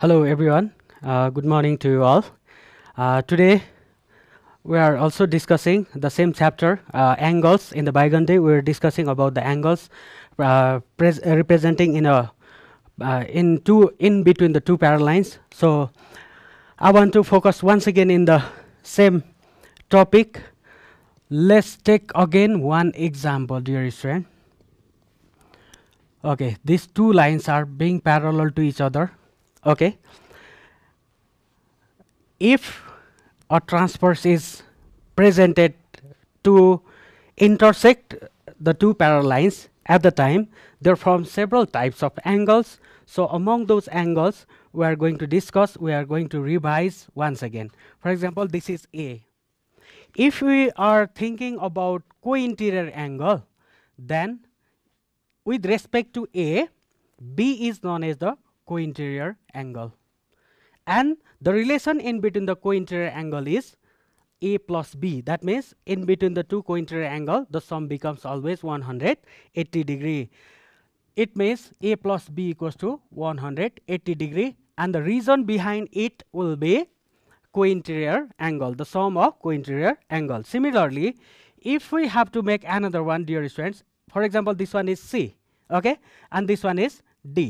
Hello everyone, uh, good morning to you all. Uh, today we are also discussing the same chapter, uh, angles in the bygone day. We are discussing about the angles uh, uh, representing in a uh, in two in between the two parallel lines. So I want to focus once again in the same topic. Let's take again one example, dear friend. Okay, these two lines are being parallel to each other okay if a transverse is presented to intersect the two parallel lines at the time there form several types of angles so among those angles we are going to discuss we are going to revise once again for example this is a if we are thinking about co-interior angle then with respect to a b is known as the co-interior angle and the relation in between the co-interior angle is a plus b that means in between the two co-interior angle the sum becomes always 180 degree it means a plus b equals to 180 degree and the reason behind it will be co-interior angle the sum of co-interior angle similarly if we have to make another one dear students for example this one is c okay and this one is d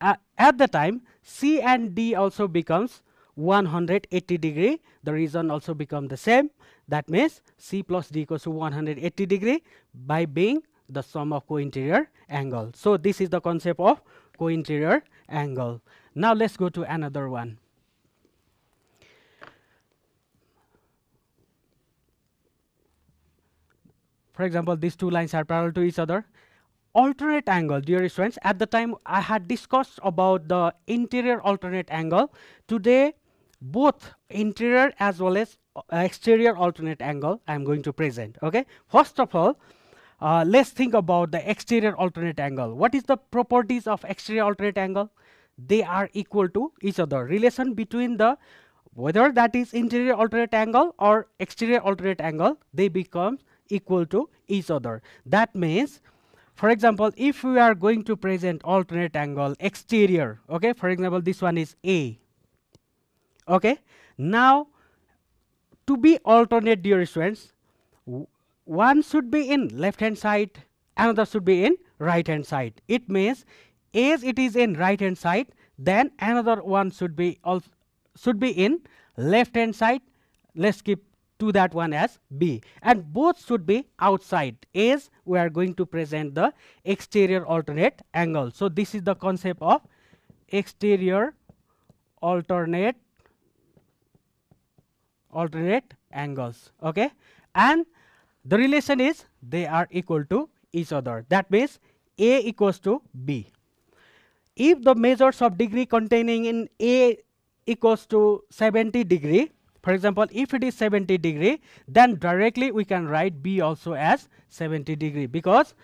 uh, at the time C and D also becomes 180 degree the reason also become the same that means C plus D equals to 180 degree by being the sum of co-interior angle. So, this is the concept of co-interior angle. Now, let us go to another one. For example, these two lines are parallel to each other alternate angle, dear friends, at the time I had discussed about the interior alternate angle. Today, both interior as well as uh, exterior alternate angle I am going to present. Okay. First of all, uh, let's think about the exterior alternate angle. What is the properties of exterior alternate angle? They are equal to each other. Relation between the whether that is interior alternate angle or exterior alternate angle, they become equal to each other. That means for example if we are going to present alternate angle exterior okay for example this one is a okay now to be alternate dear students one should be in left hand side another should be in right hand side it means as it is in right hand side then another one should be also should be in left hand side let's keep to that one as B and both should be outside as we are going to present the exterior alternate angle. So, this is the concept of exterior alternate alternate angles okay and the relation is they are equal to each other that means A equals to B. If the measures of degree containing in A equals to 70 degree for example, if it is 70 degree, then directly we can write B also as 70 degree because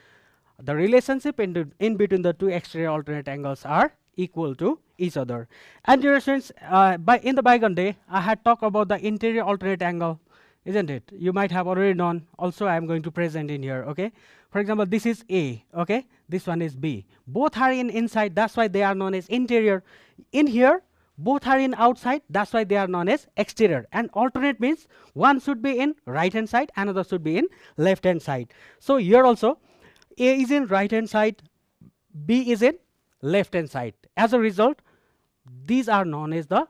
the relationship in, the, in between the two exterior alternate angles are equal to each other. And dear students, uh, by in the bygone day, I had talked about the interior alternate angle, isn't it? You might have already known. Also, I am going to present in here. Okay. For example, this is A. Okay. This one is B. Both are in inside. That's why they are known as interior. In here, both are in outside that's why they are known as exterior and alternate means one should be in right hand side another should be in left hand side so here also a is in right hand side b is in left hand side as a result these are known as the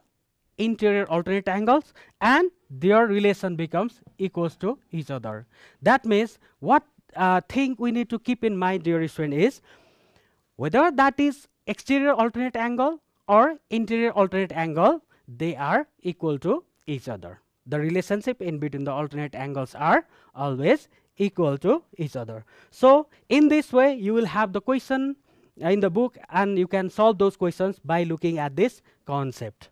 interior alternate angles and their relation becomes equals to each other that means what uh, thing we need to keep in mind dear student is whether that is exterior alternate angle or interior alternate angle they are equal to each other the relationship in between the alternate angles are always equal to each other so in this way you will have the question uh, in the book and you can solve those questions by looking at this concept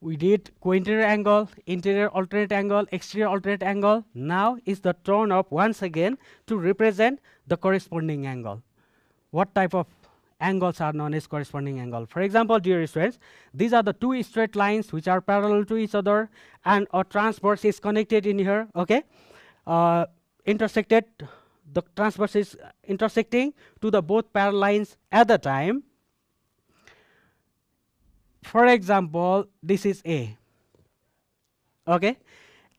we did co-interior angle, interior alternate angle, exterior alternate angle. Now is the turn up once again to represent the corresponding angle. What type of angles are known as corresponding angle. For example, dear students, these are the two straight lines which are parallel to each other and a transverse is connected in here, okay? Uh, intersected, the transverse is intersecting to the both parallel lines at the time. For example, this is A, okay?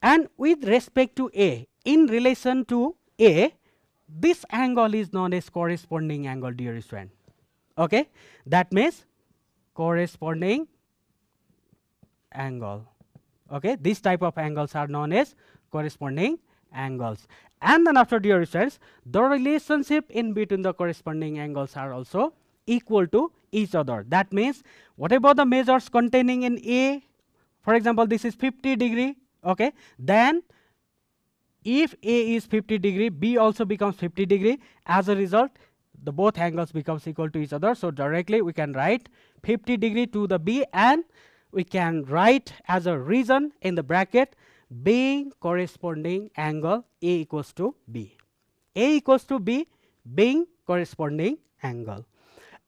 And with respect to A, in relation to A, this angle is known as corresponding angle, dear student okay that means corresponding angle okay these type of angles are known as corresponding angles and then after the results, the relationship in between the corresponding angles are also equal to each other that means whatever the measures containing in a for example this is 50 degree okay then if a is 50 degree b also becomes 50 degree as a result the both angles becomes equal to each other. So, directly we can write 50 degree to the B and we can write as a reason in the bracket being corresponding angle A equals to B. A equals to B being corresponding angle.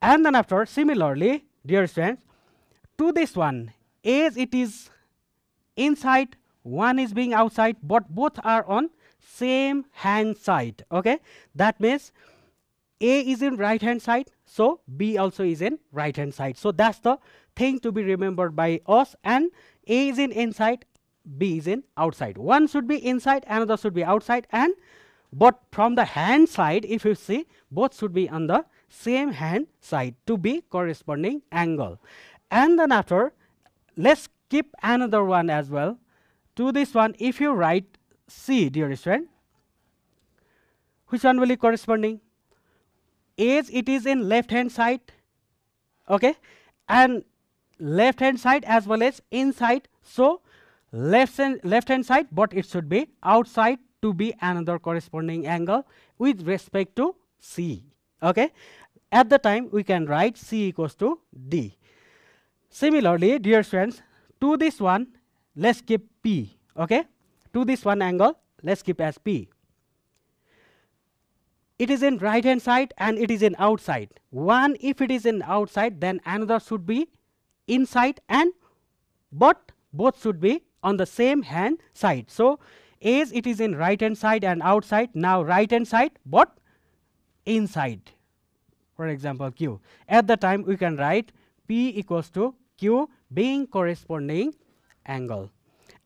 And then after similarly dear students to this one as it is inside one is being outside but both are on same hand side okay that means a is in right hand side, so B also is in right hand side. So that's the thing to be remembered by us and A is in inside, B is in outside. One should be inside, another should be outside and but from the hand side if you see both should be on the same hand side to be corresponding angle. And then after let's keep another one as well. To this one if you write C dear student which one will be corresponding? as it is in left hand side okay and left hand side as well as inside so left and left hand side but it should be outside to be another corresponding angle with respect to c okay at the time we can write c equals to d similarly dear friends to this one let's keep p okay to this one angle let's keep as p it is in right hand side and it is in outside one if it is in outside then another should be inside and but both should be on the same hand side so as it is in right hand side and outside now right hand side but inside for example q at the time we can write p equals to q being corresponding angle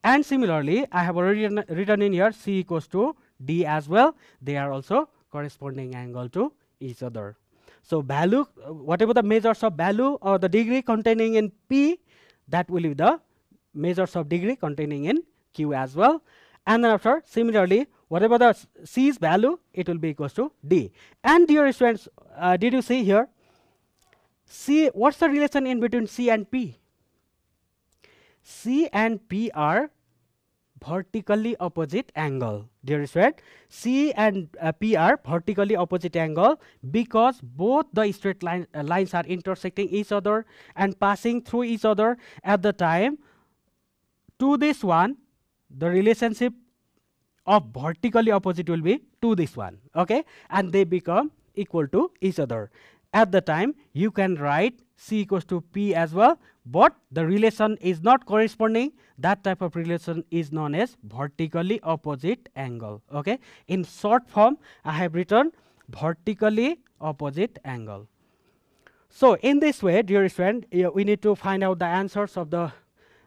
and similarly i have already written in here c equals to d as well they are also corresponding angle to each other. So value, uh, whatever the measures of value or the degree containing in P, that will be the measures of degree containing in Q as well. And then after, similarly, whatever the C's value, it will be equals to D. And dear students, uh, did you see here? C, what's the relation in between C and P? C and P are vertically opposite angle. Dear student, C and uh, P are vertically opposite angle because both the straight line, uh, lines are intersecting each other and passing through each other at the time. To this one, the relationship of vertically opposite will be to this one, okay? And they become equal to each other. At the time, you can write C equals to P as well, but the relation is not corresponding. That type of relation is known as vertically opposite angle. Okay. In short form, I have written vertically opposite angle. So, in this way, dear friend, we need to find out the answers of the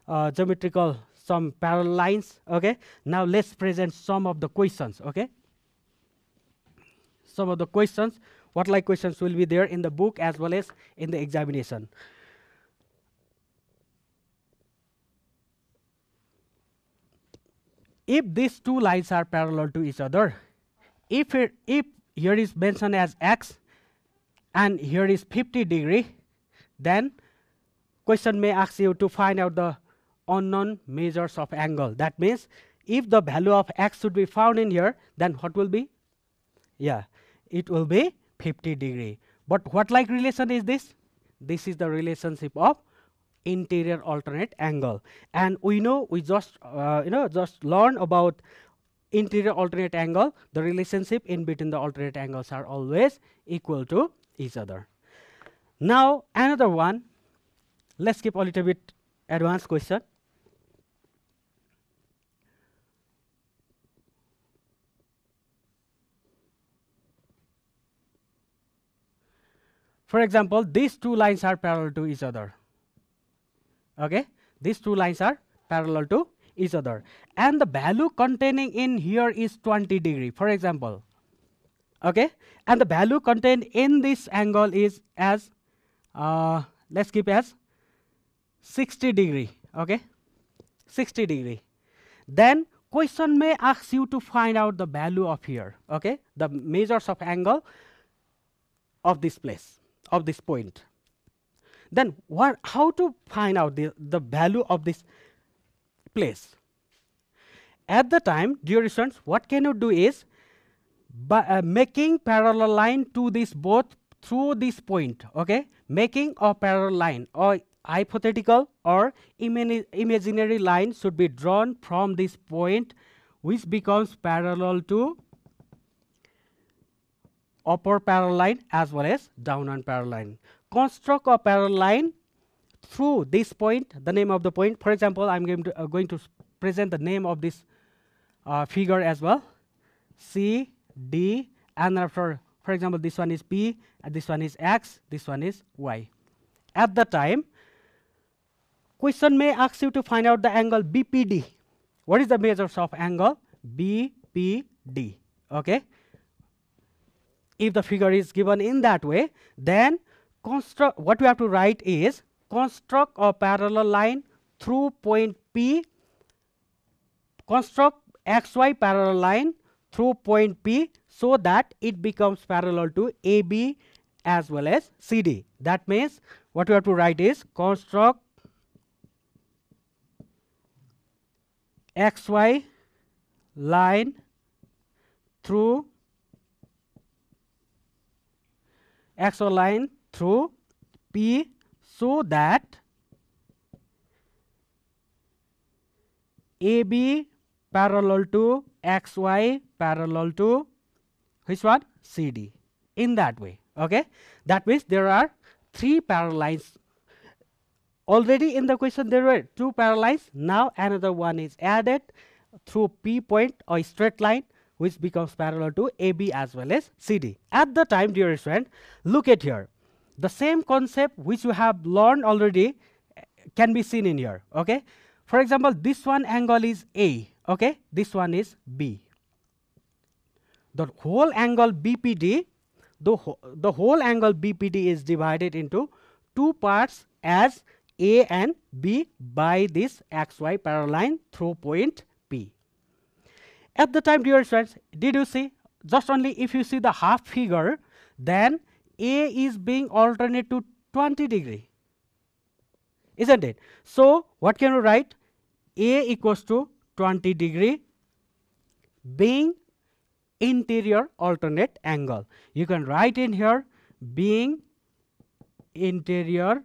uh, geometrical some parallel lines. Okay. Now, let's present some of the questions. Okay. Some of the questions what like questions will be there in the book as well as in the examination. If these two lines are parallel to each other, if, it, if here is mentioned as x and here is 50 degree, then question may ask you to find out the unknown measures of angle. That means if the value of x should be found in here, then what will be? Yeah, it will be 50 degree. But what like relation is this? This is the relationship of interior alternate angle. And we know we just uh, you know just learn about interior alternate angle. The relationship in between the alternate angles are always equal to each other. Now another one. Let's keep a little bit advanced question. For example, these two lines are parallel to each other. Okay, these two lines are parallel to each other, and the value containing in here is 20 degree. For example, okay, and the value contained in this angle is as uh, let's keep as 60 degree. Okay, 60 degree. Then question may ask you to find out the value of here. Okay, the measures of angle of this place of this point. Then what, how to find out the, the value of this place? At the time, dear students, what can you do is by uh, making parallel line to this both through this point, okay? Making a parallel line or hypothetical or imaginary line should be drawn from this point which becomes parallel to upper parallel line as well as down on parallel line. Construct a parallel line through this point, the name of the point. For example, I am going to, uh, going to present the name of this uh, figure as well, C, D, and after, for example, this one is P, and this one is X, this one is Y. At the time, question may ask you to find out the angle BPD. What is the measures of angle? BPD, okay? if the figure is given in that way, then construct what we have to write is construct a parallel line through point P, construct xy parallel line through point P so that it becomes parallel to AB as well as CD. That means what we have to write is construct xy line through XO line through P so that AB parallel to XY parallel to which one CD in that way okay that means there are three parallel lines already in the question there were two parallel lines now another one is added through P point or straight line which becomes parallel to AB as well as CD. At the time, dear friend, look at here. The same concept which you have learned already eh, can be seen in here. Okay. For example, this one angle is A. Okay. This one is B. The whole angle BPD, the, wh the whole angle BPD is divided into two parts as A and B by this XY parallel line through point at the time dear friends, did you see? Just only if you see the half figure, then A is being alternate to 20 degree, isn't it? So, what can you write? A equals to 20 degree being interior alternate angle. You can write in here being interior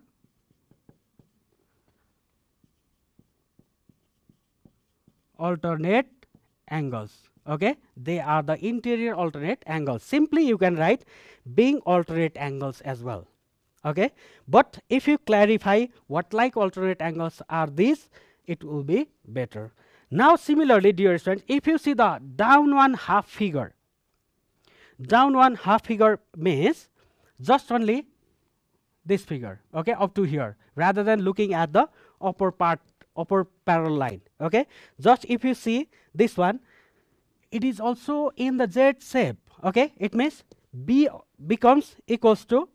alternate angles okay they are the interior alternate angles simply you can write being alternate angles as well okay but if you clarify what like alternate angles are these it will be better now similarly dear students if you see the down one half figure down one half figure means just only this figure okay up to here rather than looking at the upper part upper parallel line okay just if you see this one it is also in the z shape okay it means b becomes equals to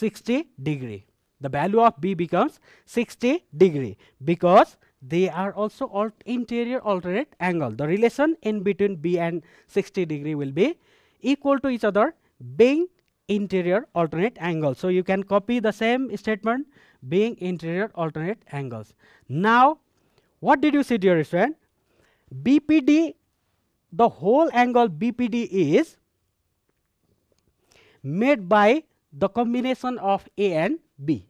60 degree the value of b becomes 60 degree because they are also alt interior alternate angle the relation in between b and 60 degree will be equal to each other being interior alternate angle so you can copy the same statement being interior alternate angles. Now, what did you see dear friend? BPD, the whole angle BPD is made by the combination of A and B,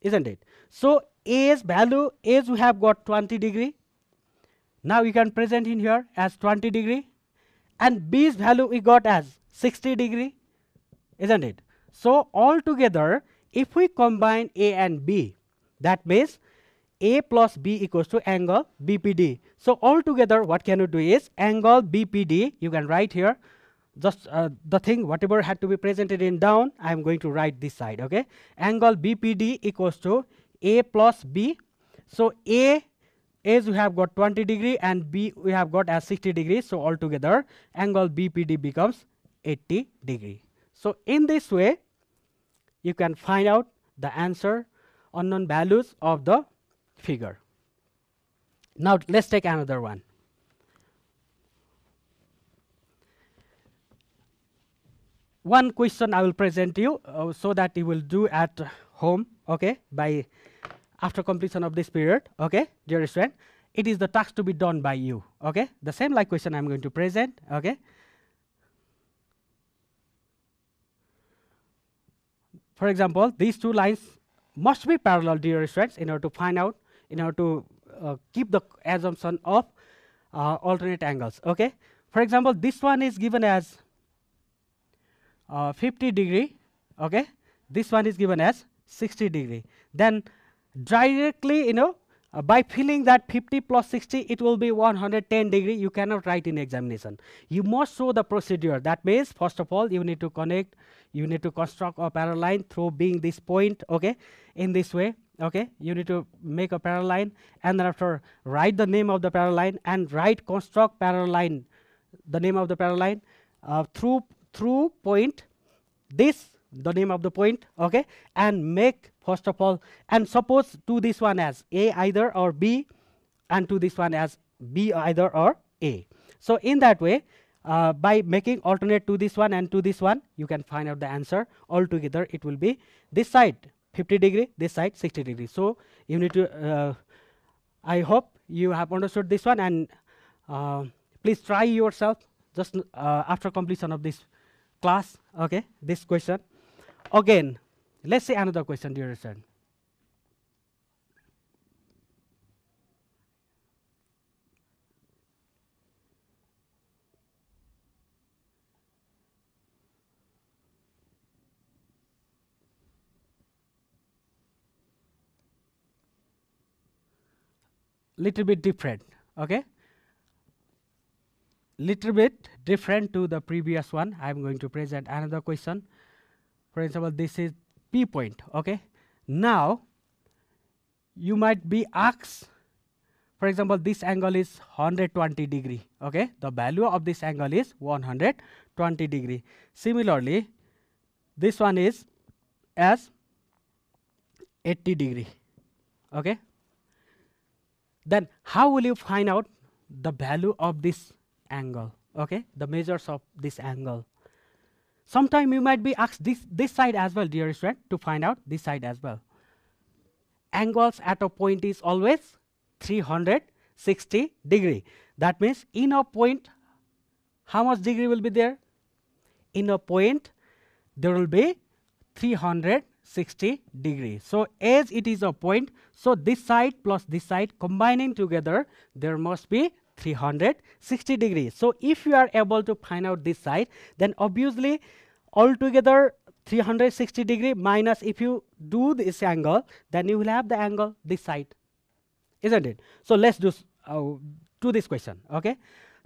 isn't it? So, A's value, A's we have got 20 degree. Now, we can present in here as 20 degree and B's value we got as 60 degree, isn't it? So, altogether if we combine A and B, that means A plus B equals to angle BPD. So altogether, what can you do is angle BPD, you can write here, just uh, the thing, whatever had to be presented in down, I am going to write this side, okay? Angle BPD equals to A plus B. So A is we have got 20 degree and B we have got as 60 degree. So altogether, angle BPD becomes 80 degree. So in this way, you can find out the answer unknown values of the figure. Now let's take another one. One question I will present you uh, so that you will do at home, okay, by after completion of this period, okay, dear student. It is the task to be done by you, okay. The same like question I'm going to present, okay. For example, these two lines must be parallel dear students in order to find out, in order to uh, keep the assumption of uh, alternate angles. Okay. For example, this one is given as uh, 50 degree. Okay. This one is given as 60 degree. Then directly, you know, uh, by filling that 50 plus 60, it will be 110 degree. You cannot write in examination. You must show the procedure. That means, first of all, you need to connect, you need to construct a parallel line through being this point, okay, in this way, okay. You need to make a parallel line and then after write the name of the parallel line and write construct parallel line, the name of the parallel line uh, through, through point. This the name of the point okay and make first of all and suppose to this one as a either or b and to this one as b either or a so in that way uh, by making alternate to this one and to this one you can find out the answer altogether it will be this side 50 degree this side 60 degree so you need to uh, i hope you have understood this one and uh, please try yourself just uh, after completion of this class okay this question Again, let's say another question, dear son. little bit different okay little bit different to the previous one i am going to present another question for example this is p point okay now you might be asked for example this angle is 120 degree okay the value of this angle is 120 degree similarly this one is as 80 degree okay then how will you find out the value of this angle okay the measures of this angle Sometime you might be asked this, this side as well, dear friend, to find out this side as well. Angles at a point is always 360 degree. That means in a point, how much degree will be there? In a point, there will be 360 degree. So as it is a point, so this side plus this side combining together, there must be 360 degrees. So if you are able to find out this side, then obviously altogether 360 degree minus if you do this angle, then you will have the angle this side, isn't it? So let's do, uh, do this question, okay?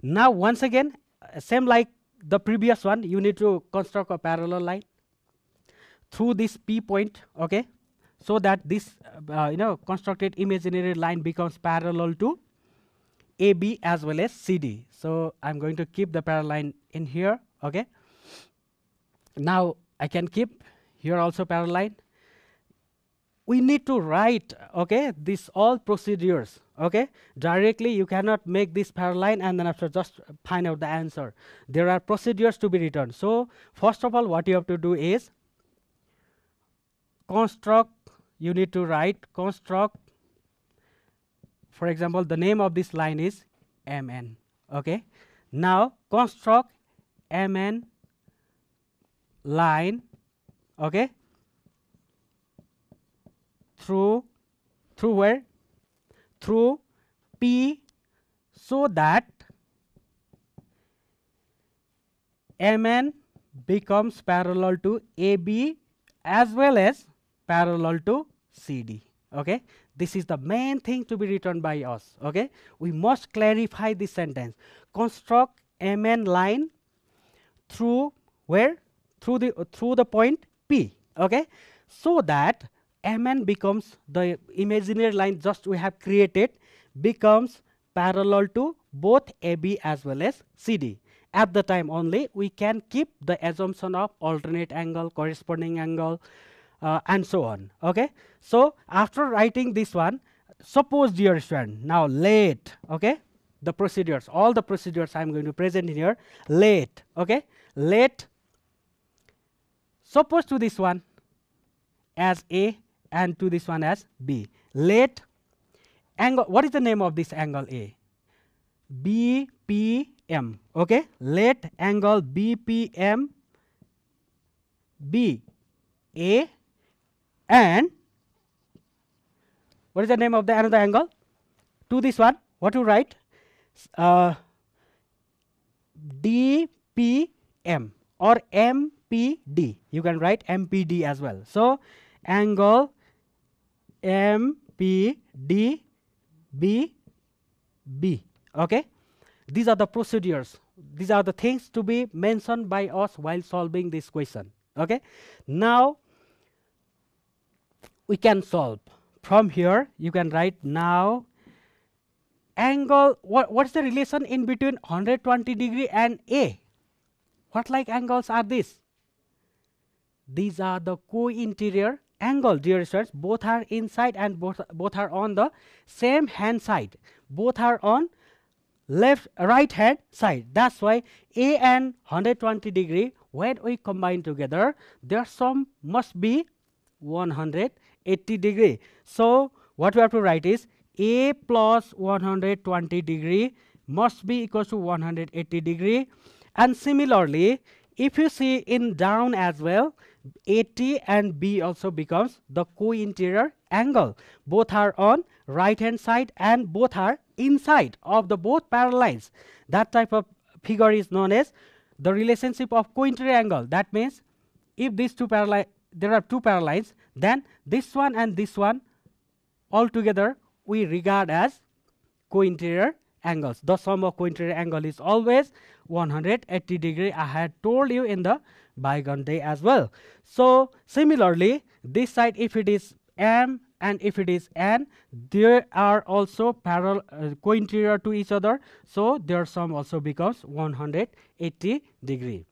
Now once again, uh, same like the previous one, you need to construct a parallel line through this P point, okay? So that this, uh, you know, constructed imaginary line becomes parallel to AB as well as CD. So I'm going to keep the parallel line in here, okay? Now I can keep here also parallel line. We need to write, okay, this all procedures, okay? Directly you cannot make this parallel line and then after just find out the answer. There are procedures to be written. So first of all, what you have to do is construct, you need to write construct for example, the name of this line is mn. Okay. Now construct mn line. Okay. Through through where? Through p so that mn becomes parallel to ab as well as parallel to cd. Okay. This is the main thing to be written by us. Okay, we must clarify this sentence. Construct MN line through where through the uh, through the point P. Okay, so that MN becomes the imaginary line just we have created becomes parallel to both AB as well as CD. At the time only, we can keep the assumption of alternate angle, corresponding angle, uh, and so on. Okay. So after writing this one, suppose dear student, now late. okay, the procedures, all the procedures I'm going to present in here, late. okay, late. suppose to this one as A and to this one as B. Late angle, what is the name of this angle A? BPM, okay? late angle BPM be and what is the name of the another angle to this one what you write uh, dpm or mpd you can write mpd as well so angle mpdbb okay these are the procedures these are the things to be mentioned by us while solving this question okay now we can solve. From here, you can write now angle, what, what's the relation in between 120 degree and A? What like angles are these? These are the co-interior angle, dear students. Both are inside and both, both are on the same hand side. Both are on left right hand side that's why a and 120 degree when we combine together there some must be 100. 180 degree. So what we have to write is A plus 120 degree must be equal to 180 degree. And similarly, if you see in down as well, 80 and B also becomes the co-interior angle. Both are on right hand side and both are inside of the both parallel lines. That type of figure is known as the relationship of co-interior angle. That means if these two parallel there are two parallels, then this one and this one altogether we regard as co-interior angles. The sum of co-interior angle is always 180 degree. I had told you in the bygone day as well. So similarly, this side if it is m and if it is n, they are also parallel uh, co-interior to each other. So their sum also becomes 180 degree.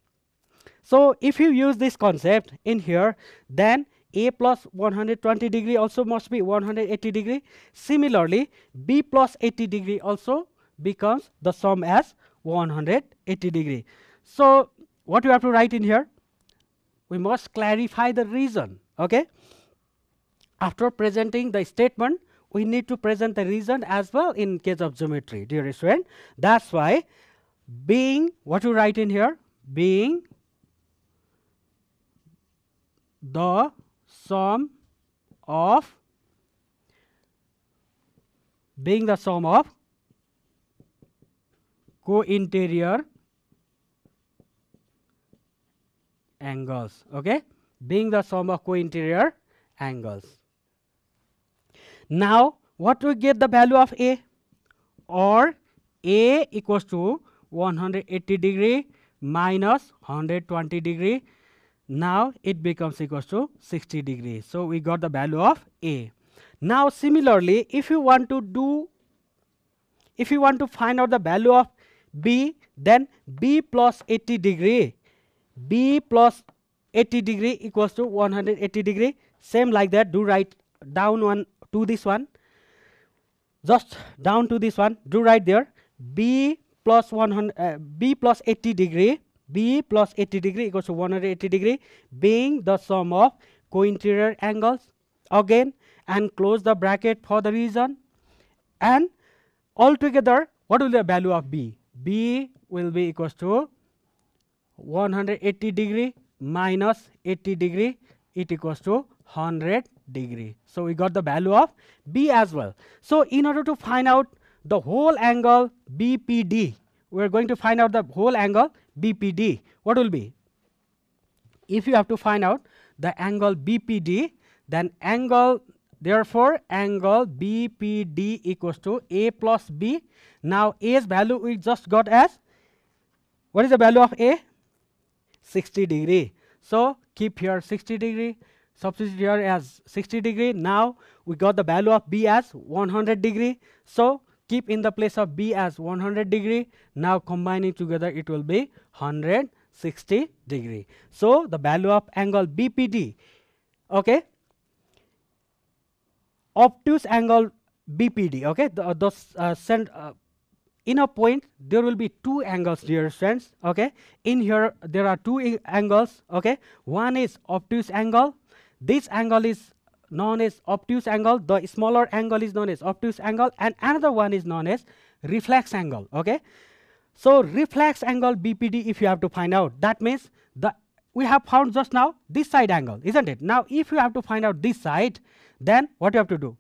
So if you use this concept in here, then a plus 120 degree also must be 180 degree. Similarly, b plus 80 degree also becomes the sum as 180 degree. So what you have to write in here? We must clarify the reason. Okay. After presenting the statement, we need to present the reason as well in case of geometry, dear student. That's why being, what you write in here, being the sum of being the sum of co-interior angles okay being the sum of co-interior angles now what we get the value of a or a equals to 180 degree minus 120 degree now it becomes equals to 60 degrees. So we got the value of A. Now similarly, if you want to do, if you want to find out the value of B, then B plus 80 degree, B plus 80 degree equals to 180 degree. Same like that, do write down one to this one, just down to this one, do write there, B plus 100, uh, B plus 80 degree B plus 80 degree equals to 180 degree being the sum of co-interior angles again and close the bracket for the reason and altogether what will the value of B? B will be equals to 180 degree minus 80 degree it equals to 100 degree. So, we got the value of B as well. So, in order to find out the whole angle BPD, we are going to find out the whole angle BPD. What will be? If you have to find out the angle BPD, then angle, therefore, angle BPD equals to A plus B. Now, A's value we just got as, what is the value of A? 60 degree. So, keep here 60 degree, substitute here as 60 degree. Now, we got the value of B as 100 degree. So, keep in the place of B as 100 degree. Now, combining together it will be 160 degree. So, the value of angle BPD, okay, obtuse angle BPD, okay, the, uh, those uh, send, uh, in a point there will be two angles dear friends okay in here there are two angles okay one is obtuse angle this angle is known as obtuse angle the smaller angle is known as obtuse angle and another one is known as reflex angle okay so reflex angle bpd if you have to find out that means the we have found just now this side angle isn't it now if you have to find out this side then what you have to do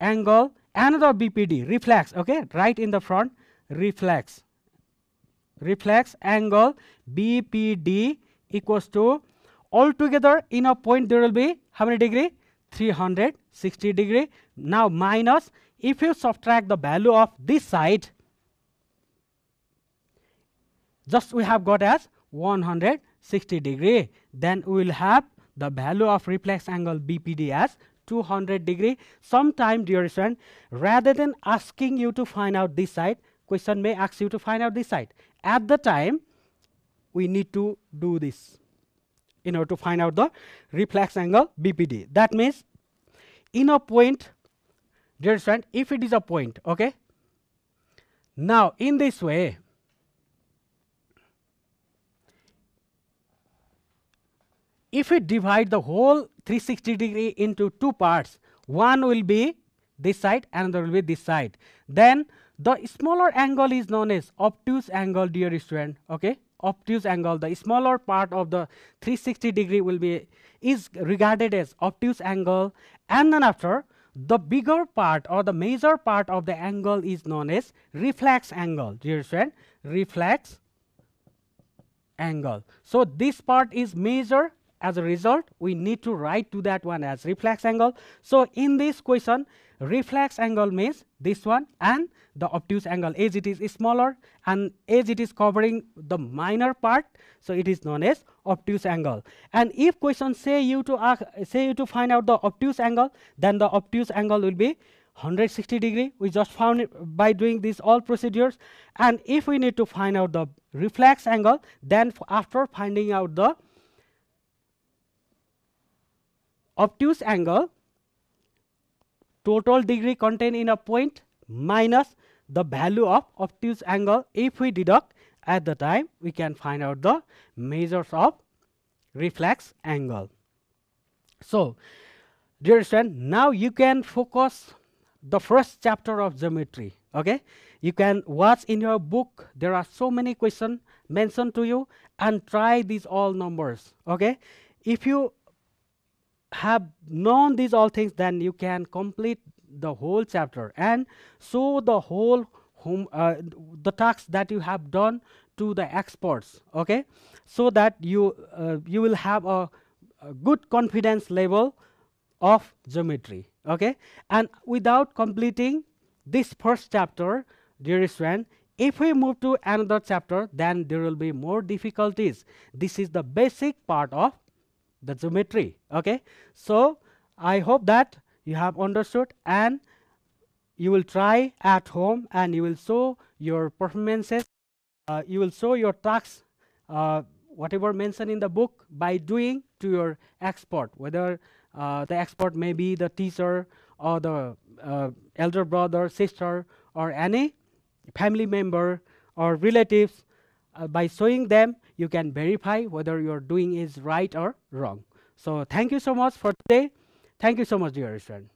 angle another bpd reflex okay right in the front reflex reflex angle bpd equals to altogether in a point there will be how many degree 360 degree. Now minus, if you subtract the value of this side, just we have got as 160 degree, then we will have the value of reflex angle BPD as 200 degree. Sometime dear student, rather than asking you to find out this side, question may ask you to find out this side. At the time, we need to do this in order to find out the reflex angle BPD. That means in a point, dear friend, if it is a point, okay. Now, in this way, if we divide the whole 360 degree into two parts, one will be this side, another will be this side. Then the smaller angle is known as obtuse angle, dear student. Okay, obtuse angle, the smaller part of the 360 degree will be is regarded as obtuse angle and then after the bigger part or the major part of the angle is known as reflex angle. you understand? reflex angle. So, this part is major as a result, we need to write to that one as reflex angle. So, in this question, reflex angle means this one and the obtuse angle as it is smaller and as it is covering the minor part. So, it is known as obtuse angle. And if question say you to ask, say you to find out the obtuse angle, then the obtuse angle will be 160 degree we just found it by doing these all procedures and if we need to find out the reflex angle then after finding out the obtuse angle total degree contained in a point minus the value of obtuse angle if we deduct at the time we can find out the measures of reflex angle. So, dear student now you can focus the first chapter of geometry okay you can watch in your book there are so many questions mentioned to you and try these all numbers okay if you have known these all things, then you can complete the whole chapter. And so the whole whom uh, the tasks that you have done to the experts, okay, so that you uh, you will have a, a good confidence level of geometry, okay. And without completing this first chapter, dear friend, if we move to another chapter, then there will be more difficulties. This is the basic part of the geometry okay so i hope that you have understood and you will try at home and you will show your performances uh, you will show your tasks uh, whatever mentioned in the book by doing to your expert whether uh, the expert may be the teacher or the uh, elder brother sister or any family member or relatives uh, by showing them, you can verify whether your doing is right or wrong. So thank you so much for today. Thank you so much, dear friend.